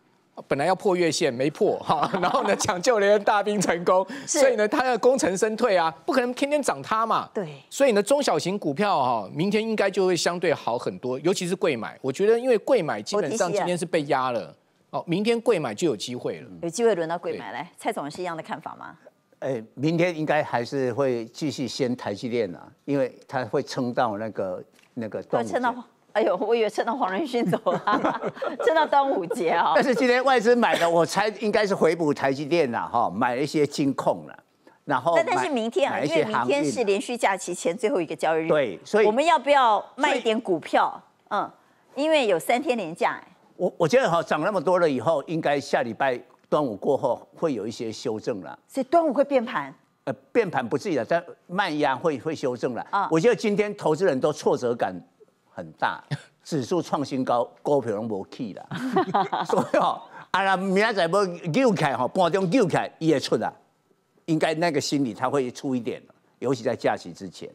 本来要破月线没破哈，然后呢抢救连大兵成功，所以呢它要功成身退啊，不可能天天涨它嘛。对，所以呢中小型股票哈，明天应该就会相对好很多，尤其是贵买，我觉得因为贵买基本上今天是被压了，哦，明天贵买就有机会了，有机会轮到贵买来，蔡总是一样的看法吗？哎，明天应该还是会继续先台积电啊，因为它会撑到那个那个端午。撑到，哎呦，我以为撑到黄仁勋走了，撑到端午节啊。但是今天外资买的，我猜应该是回补台积电了哈，买了一些金控了。然后，但但是明天啊，因为明天是连续假期前最后一个交易日，对，所以我们要不要卖一点股票？嗯，因为有三天连假。我我觉得哈，涨那么多了以后，应该下礼拜。端午过后会有一些修正了，所以端午会变盘？呃，变盘不至于的，但慢压会会修正了啊。我觉得今天投资人都挫折感很大，指数创新高，股票拢无起啦。所以哦，啊那明仔要救起吼，半钟救起也出啦，应该那个心理他会出一点的，尤其在假期之前